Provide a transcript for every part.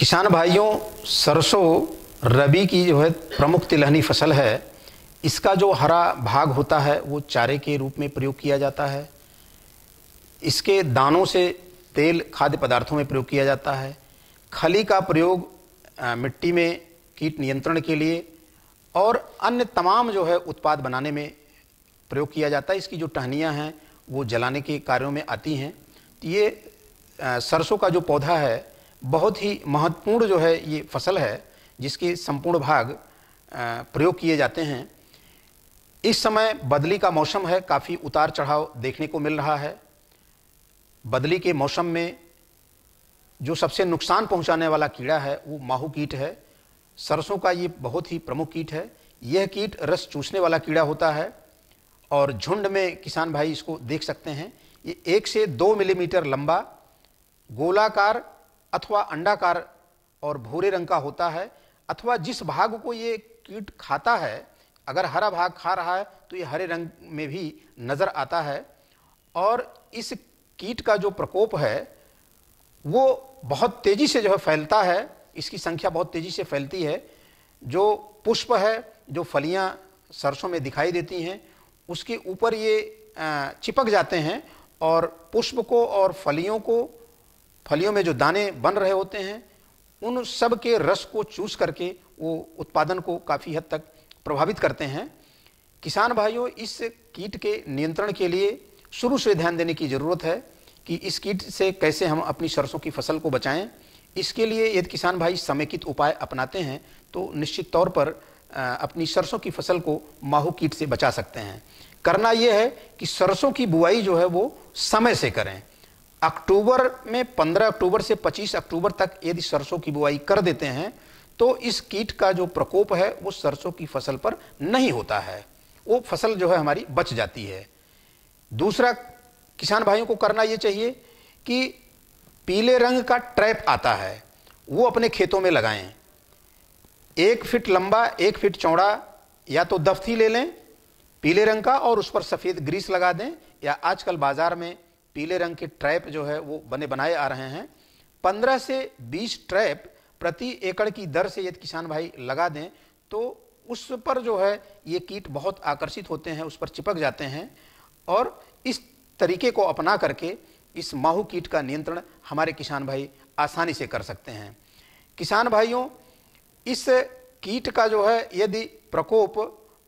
किसान भाइयों सरसों रबी की जो है प्रमुख तिलहनी फसल है इसका जो हरा भाग होता है वो चारे के रूप में प्रयोग किया जाता है इसके दानों से तेल खाद्य पदार्थों में प्रयोग किया जाता है खली का प्रयोग मिट्टी में कीट नियंत्रण के लिए और अन्य तमाम जो है उत्पाद बनाने में प्रयोग किया जाता है इसकी जो टहनियाँ हैं वो जलाने के कार्यों में आती हैं ये सरसों का जो पौधा है बहुत ही महत्वपूर्ण जो है ये फसल है जिसके संपूर्ण भाग प्रयोग किए जाते हैं इस समय बदली का मौसम है काफ़ी उतार चढ़ाव देखने को मिल रहा है बदली के मौसम में जो सबसे नुकसान पहुंचाने वाला कीड़ा है वो माहू कीट है सरसों का ये बहुत ही प्रमुख कीट है यह कीट रस चूसने वाला कीड़ा होता है और झुंड में किसान भाई इसको देख सकते हैं ये एक से दो मिलीमीटर लंबा गोलाकार अथवा अंडाकार और भूरे रंग का होता है अथवा जिस भाग को ये कीट खाता है अगर हरा भाग खा रहा है तो ये हरे रंग में भी नज़र आता है और इस कीट का जो प्रकोप है वो बहुत तेज़ी से जो है फैलता है इसकी संख्या बहुत तेज़ी से फैलती है जो पुष्प है जो फलियां सरसों में दिखाई देती हैं उसके ऊपर ये चिपक जाते हैं और पुष्प को और फलियों को फलियों में जो दाने बन रहे होते हैं उन सब के रस को चूस करके वो उत्पादन को काफ़ी हद तक प्रभावित करते हैं किसान भाइयों इस कीट के नियंत्रण के लिए शुरू से ध्यान देने की ज़रूरत है कि इस कीट से कैसे हम अपनी सरसों की फसल को बचाएं इसके लिए यदि किसान भाई समेकित उपाय अपनाते हैं तो निश्चित तौर पर अपनी सरसों की फसल को माहू कीट से बचा सकते हैं करना यह है कि सरसों की बुआई जो है वो समय से करें अक्टूबर में 15 अक्टूबर से 25 अक्टूबर तक यदि सरसों की बुआई कर देते हैं तो इस कीट का जो प्रकोप है वो सरसों की फसल पर नहीं होता है वो फसल जो है हमारी बच जाती है दूसरा किसान भाइयों को करना ये चाहिए कि पीले रंग का ट्रैप आता है वो अपने खेतों में लगाएं एक फिट लंबा एक फिट चौड़ा या तो दफ्ती ले लें पीले रंग का और उस पर सफ़ेद ग्रीस लगा दें या आजकल बाज़ार में पीले रंग के ट्रैप जो है वो बने बनाए आ रहे हैं पंद्रह से बीस ट्रैप प्रति एकड़ की दर से यदि किसान भाई लगा दें तो उस पर जो है ये कीट बहुत आकर्षित होते हैं उस पर चिपक जाते हैं और इस तरीके को अपना करके इस माहू कीट का नियंत्रण हमारे किसान भाई आसानी से कर सकते हैं किसान भाइयों इस कीट का जो है यदि प्रकोप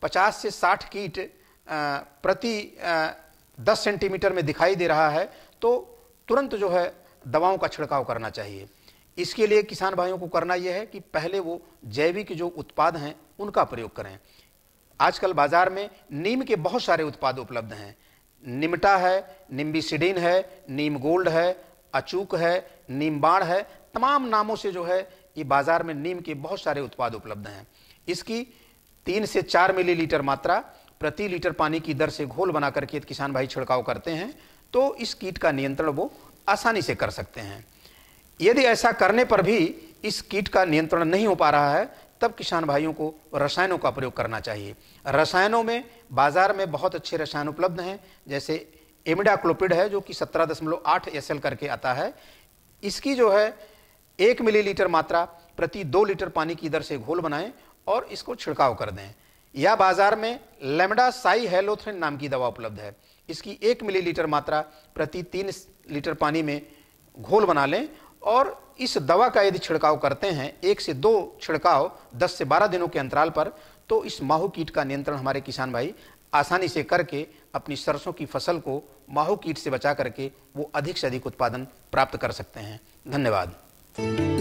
50 से 60 कीट प्रति 10 सेंटीमीटर में दिखाई दे रहा है तो तुरंत जो है दवाओं का छिड़काव करना चाहिए इसके लिए किसान भाइयों को करना यह है कि पहले वो जैविक जो उत्पाद हैं उनका प्रयोग करें आजकल बाजार में नीम के बहुत सारे उत्पाद उपलब्ध हैं निमटा है निम्बिसिडिन है नीम गोल्ड है अचूक है नीम बाढ़ है तमाम नामों से जो है ये बाजार में नीम के बहुत सारे उत्पाद उपलब्ध हैं इसकी तीन से चार मिलीलीटर मात्रा प्रति लीटर पानी की दर से घोल बना करके किसान भाई छिड़काव करते हैं तो इस कीट का नियंत्रण वो आसानी से कर सकते हैं यदि ऐसा करने पर भी इस कीट का नियंत्रण नहीं हो पा रहा है तब किसान भाइयों को रसायनों का प्रयोग करना चाहिए रसायनों में बाज़ार में बहुत अच्छे रसायन उपलब्ध हैं जैसे एमिडाक्लोपिड है जो कि सत्रह दशमलव आठ एस करके आता है इसकी जो है एक मिलीलीटर मात्रा प्रति दो लीटर पानी की दर से घोल बनाएं और इसको छिड़काव कर दें या बाजार में लेमडा साई हेलोथ्रिन नाम की दवा उपलब्ध है इसकी एक मिलीलीटर मात्रा प्रति तीन लीटर पानी में घोल बना लें और इस दवा का यदि छिड़काव करते हैं एक से दो छिड़काव दस से बारह दिनों के अंतराल पर तो इस माहू कीट का नियंत्रण हमारे किसान भाई आसानी से करके अपनी सरसों की फसल को माहू कीट से बचा करके वो अधिक से अधिक उत्पादन प्राप्त कर सकते हैं धन्यवाद